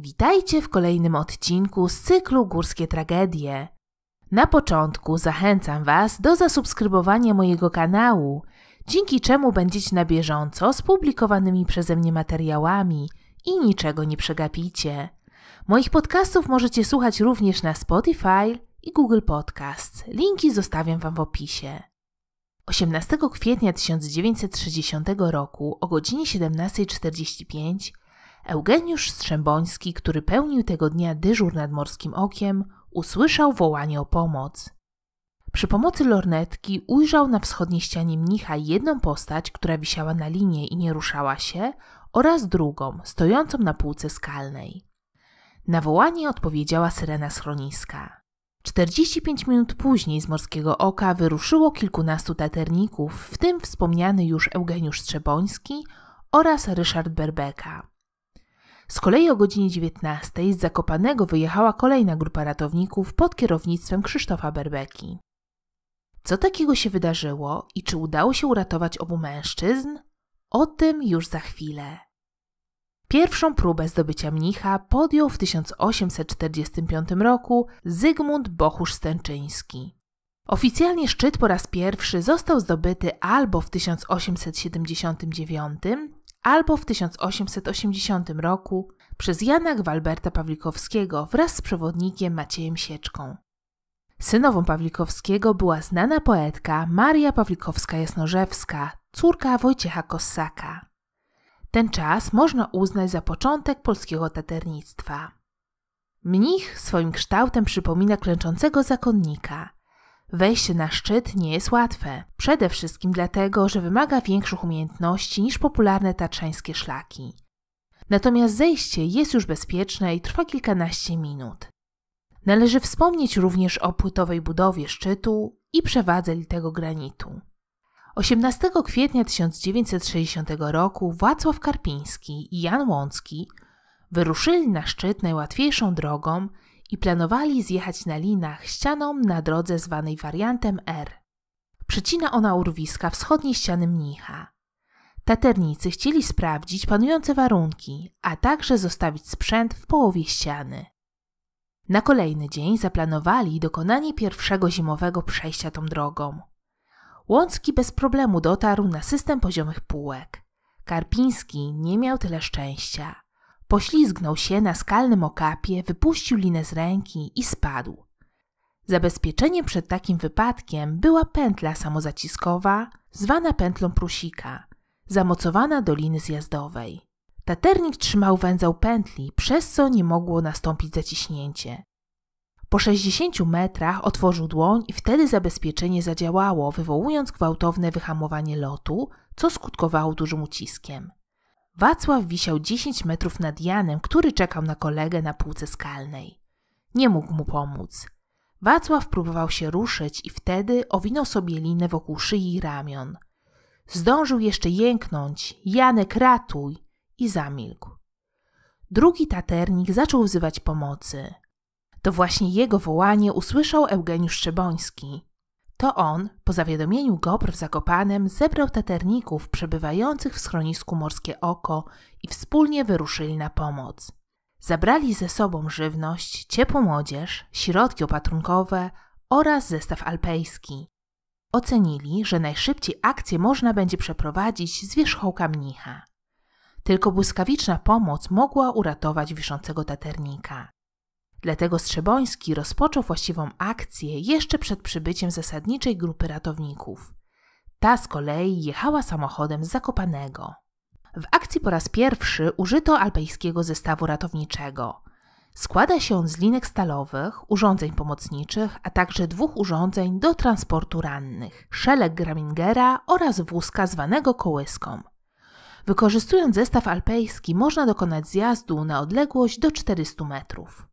Witajcie w kolejnym odcinku z cyklu Górskie Tragedie. Na początku zachęcam Was do zasubskrybowania mojego kanału, dzięki czemu będziecie na bieżąco z publikowanymi przeze mnie materiałami i niczego nie przegapicie. Moich podcastów możecie słuchać również na Spotify i Google Podcast. Linki zostawiam Wam w opisie. 18 kwietnia 1960 roku o godzinie 17.45 Eugeniusz Strzęboński, który pełnił tego dnia dyżur nad morskim okiem, usłyszał wołanie o pomoc. Przy pomocy lornetki ujrzał na wschodniej ścianie mnicha jedną postać, która wisiała na linie i nie ruszała się, oraz drugą, stojącą na półce skalnej. Na wołanie odpowiedziała syrena schroniska. 45 minut później z Morskiego Oka wyruszyło kilkunastu taterników, w tym wspomniany już Eugeniusz Strzeboński oraz Ryszard Berbeka. Z kolei o godzinie 19 z Zakopanego wyjechała kolejna grupa ratowników pod kierownictwem Krzysztofa Berbeki. Co takiego się wydarzyło i czy udało się uratować obu mężczyzn? O tym już za chwilę. Pierwszą próbę zdobycia mnicha podjął w 1845 roku Zygmunt Bohusz Stęczyński. Oficjalnie szczyt po raz pierwszy został zdobyty albo w 1879, albo w 1880 roku przez Jana Gwalberta Pawlikowskiego wraz z przewodnikiem Maciejem Sieczką. Synową Pawlikowskiego była znana poetka Maria Pawlikowska-Jasnorzewska, córka Wojciecha Kossaka. Ten czas można uznać za początek polskiego taternictwa. Mnich swoim kształtem przypomina klęczącego zakonnika – Wejście na szczyt nie jest łatwe. Przede wszystkim dlatego, że wymaga większych umiejętności niż popularne tatrzańskie szlaki. Natomiast zejście jest już bezpieczne i trwa kilkanaście minut. Należy wspomnieć również o płytowej budowie szczytu i przewadze litego granitu. 18 kwietnia 1960 roku Władysław Karpiński i Jan Łącki wyruszyli na szczyt najłatwiejszą drogą i planowali zjechać na linach ścianą na drodze zwanej wariantem R. Przecina ona urwiska wschodniej ściany mnicha. Taternicy chcieli sprawdzić panujące warunki, a także zostawić sprzęt w połowie ściany. Na kolejny dzień zaplanowali dokonanie pierwszego zimowego przejścia tą drogą. Łącki bez problemu dotarł na system poziomych półek. Karpiński nie miał tyle szczęścia. Poślizgnął się na skalnym okapie, wypuścił linę z ręki i spadł. Zabezpieczeniem przed takim wypadkiem była pętla samozaciskowa, zwana pętlą prusika, zamocowana do liny zjazdowej. Taternik trzymał węzeł pętli, przez co nie mogło nastąpić zaciśnięcie. Po 60 metrach otworzył dłoń i wtedy zabezpieczenie zadziałało, wywołując gwałtowne wyhamowanie lotu, co skutkowało dużym uciskiem. Wacław wisiał 10 metrów nad Janem, który czekał na kolegę na półce skalnej. Nie mógł mu pomóc. Wacław próbował się ruszyć i wtedy owinął sobie linę wokół szyi i ramion. Zdążył jeszcze jęknąć: Janek, ratuj! i zamilkł. Drugi taternik zaczął wzywać pomocy. To właśnie jego wołanie usłyszał Eugeniusz Szczeboński. To on, po zawiadomieniu GOPR w Zakopanem, zebrał taterników przebywających w schronisku Morskie Oko i wspólnie wyruszyli na pomoc. Zabrali ze sobą żywność, ciepłą odzież, środki opatrunkowe oraz zestaw alpejski. Ocenili, że najszybciej akcję można będzie przeprowadzić z wierzchołka mnicha. Tylko błyskawiczna pomoc mogła uratować wiszącego taternika. Dlatego Strzeboński rozpoczął właściwą akcję jeszcze przed przybyciem zasadniczej grupy ratowników. Ta z kolei jechała samochodem z Zakopanego. W akcji po raz pierwszy użyto alpejskiego zestawu ratowniczego. Składa się on z linek stalowych, urządzeń pomocniczych, a także dwóch urządzeń do transportu rannych, szelek Gramingera oraz wózka zwanego kołyską. Wykorzystując zestaw alpejski można dokonać zjazdu na odległość do 400 metrów.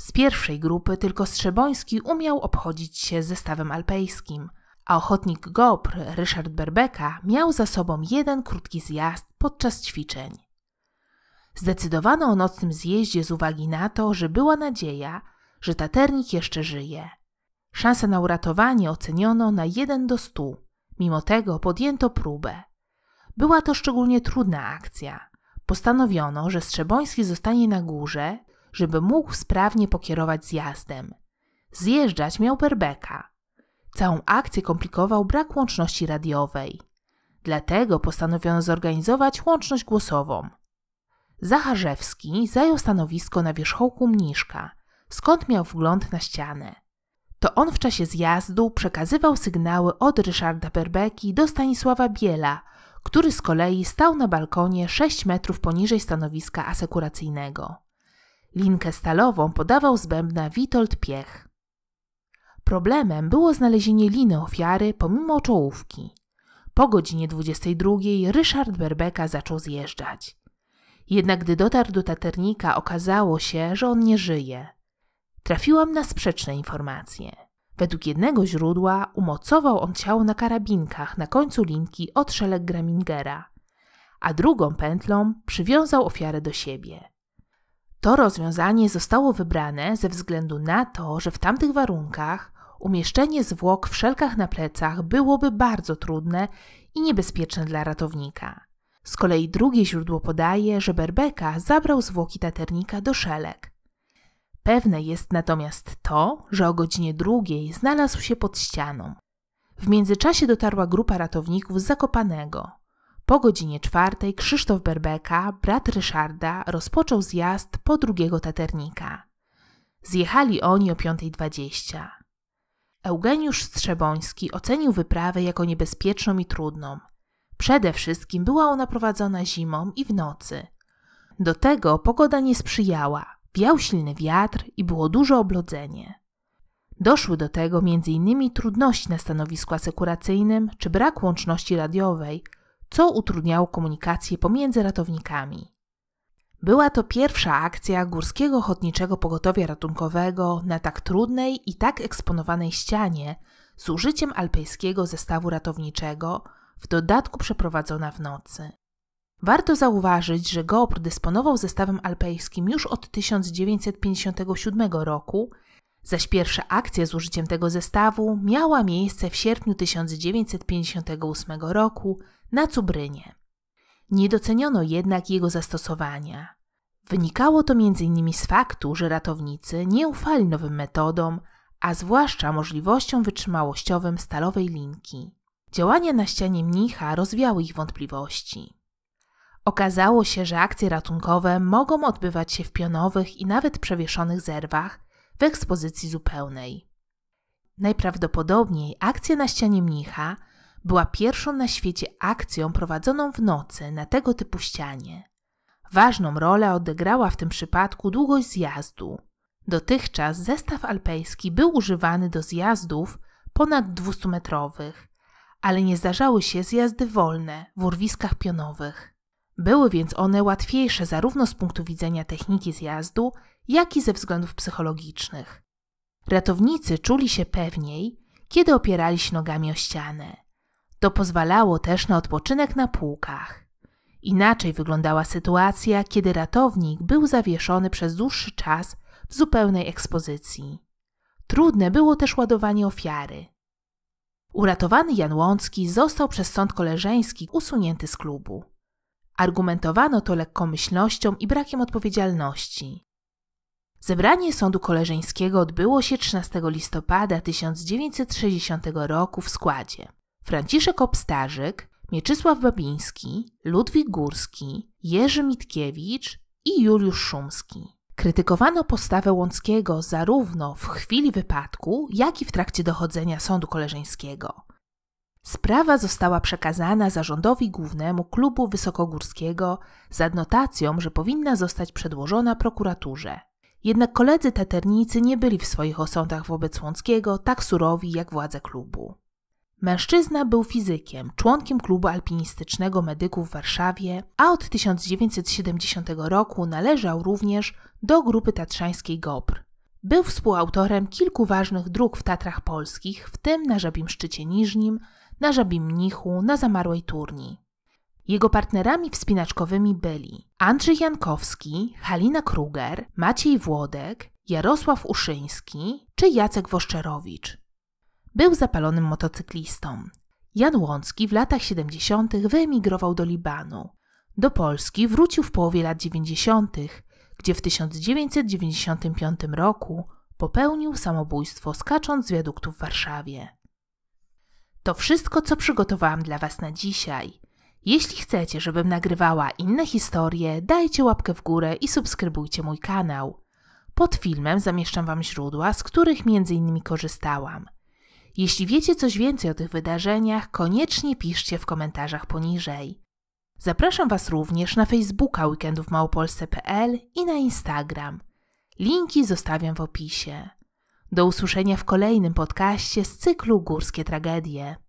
Z pierwszej grupy tylko Strzeboński umiał obchodzić się zestawem alpejskim, a ochotnik GOPR Ryszard Berbeka miał za sobą jeden krótki zjazd podczas ćwiczeń. Zdecydowano o nocnym zjeździe z uwagi na to, że była nadzieja, że taternik jeszcze żyje. Szanse na uratowanie oceniono na 1 do 100. Mimo tego podjęto próbę. Była to szczególnie trudna akcja. Postanowiono, że Strzeboński zostanie na górze, żeby mógł sprawnie pokierować zjazdem. Zjeżdżać miał Perbeka. Całą akcję komplikował brak łączności radiowej. Dlatego postanowiono zorganizować łączność głosową. Zacharzewski zajął stanowisko na wierzchołku mniszka, skąd miał wgląd na ścianę. To on w czasie zjazdu przekazywał sygnały od Ryszarda Perbeki do Stanisława Biela, który z kolei stał na balkonie 6 metrów poniżej stanowiska asekuracyjnego. Linkę stalową podawał z bębna Witold Piech. Problemem było znalezienie liny ofiary pomimo czołówki. Po godzinie 22 Ryszard Berbeka zaczął zjeżdżać. Jednak gdy dotarł do taternika, okazało się, że on nie żyje. Trafiłam na sprzeczne informacje. Według jednego źródła umocował on ciało na karabinkach na końcu linki od szelek Gramingera, a drugą pętlą przywiązał ofiarę do siebie. To rozwiązanie zostało wybrane ze względu na to, że w tamtych warunkach umieszczenie zwłok w szelkach na plecach byłoby bardzo trudne i niebezpieczne dla ratownika. Z kolei drugie źródło podaje, że Berbeka zabrał zwłoki taternika do szelek. Pewne jest natomiast to, że o godzinie drugiej znalazł się pod ścianą. W międzyczasie dotarła grupa ratowników z Zakopanego. Po godzinie czwartej Krzysztof Berbeka, brat Ryszarda, rozpoczął zjazd po drugiego taternika. Zjechali oni o 5.20. Eugeniusz Strzeboński ocenił wyprawę jako niebezpieczną i trudną. Przede wszystkim była ona prowadzona zimą i w nocy. Do tego pogoda nie sprzyjała, wiał silny wiatr i było duże oblodzenie. Doszły do tego m.in. trudności na stanowisku asekuracyjnym czy brak łączności radiowej – co utrudniało komunikację pomiędzy ratownikami. Była to pierwsza akcja Górskiego Ochotniczego Pogotowia Ratunkowego na tak trudnej i tak eksponowanej ścianie z użyciem alpejskiego zestawu ratowniczego, w dodatku przeprowadzona w nocy. Warto zauważyć, że GOPR dysponował zestawem alpejskim już od 1957 roku zaś pierwsza akcja z użyciem tego zestawu miała miejsce w sierpniu 1958 roku na Cubrynie. Nie doceniono jednak jego zastosowania. Wynikało to m.in. z faktu, że ratownicy nie ufali nowym metodom, a zwłaszcza możliwościom wytrzymałościowym stalowej linki. Działania na ścianie mnicha rozwiały ich wątpliwości. Okazało się, że akcje ratunkowe mogą odbywać się w pionowych i nawet przewieszonych zerwach, w ekspozycji zupełnej. Najprawdopodobniej akcja na ścianie mnicha była pierwszą na świecie akcją prowadzoną w nocy na tego typu ścianie. Ważną rolę odegrała w tym przypadku długość zjazdu. Dotychczas zestaw alpejski był używany do zjazdów ponad 200-metrowych, ale nie zdarzały się zjazdy wolne w urwiskach pionowych. Były więc one łatwiejsze zarówno z punktu widzenia techniki zjazdu, jak i ze względów psychologicznych. Ratownicy czuli się pewniej, kiedy opierali się nogami o ścianę. To pozwalało też na odpoczynek na półkach. Inaczej wyglądała sytuacja, kiedy ratownik był zawieszony przez dłuższy czas w zupełnej ekspozycji. Trudne było też ładowanie ofiary. Uratowany Jan Łącki został przez sąd koleżeński usunięty z klubu. Argumentowano to lekkomyślnością i brakiem odpowiedzialności. Zebranie Sądu Koleżeńskiego odbyło się 13 listopada 1960 roku w składzie Franciszek Obstarzyk, Mieczysław Babiński, Ludwik Górski, Jerzy Mitkiewicz i Juliusz Szumski. Krytykowano postawę Łąckiego zarówno w chwili wypadku, jak i w trakcie dochodzenia sądu koleżeńskiego. Sprawa została przekazana zarządowi głównemu klubu wysokogórskiego z adnotacją, że powinna zostać przedłożona prokuraturze. Jednak koledzy taternicy nie byli w swoich osądach wobec Łąckiego tak surowi jak władze klubu. Mężczyzna był fizykiem, członkiem klubu alpinistycznego medyków w Warszawie, a od 1970 roku należał również do grupy tatrzańskiej GOPR. Był współautorem kilku ważnych dróg w Tatrach Polskich, w tym na Żabim Szczycie Niżnim, na żabim mnichu, na zamarłej turni. Jego partnerami wspinaczkowymi byli Andrzej Jankowski, Halina Kruger, Maciej Włodek, Jarosław Uszyński czy Jacek Woszczerowicz. Był zapalonym motocyklistą. Jan Łącki w latach 70. wyemigrował do Libanu. Do Polski wrócił w połowie lat 90., gdzie w 1995 roku popełnił samobójstwo skacząc z wiaduktu w Warszawie. To wszystko, co przygotowałam dla Was na dzisiaj. Jeśli chcecie, żebym nagrywała inne historie, dajcie łapkę w górę i subskrybujcie mój kanał. Pod filmem zamieszczam Wam źródła, z których m.in. korzystałam. Jeśli wiecie coś więcej o tych wydarzeniach, koniecznie piszcie w komentarzach poniżej. Zapraszam Was również na Facebooka weekendów i na Instagram. Linki zostawiam w opisie. Do usłyszenia w kolejnym podcaście z cyklu Górskie Tragedie.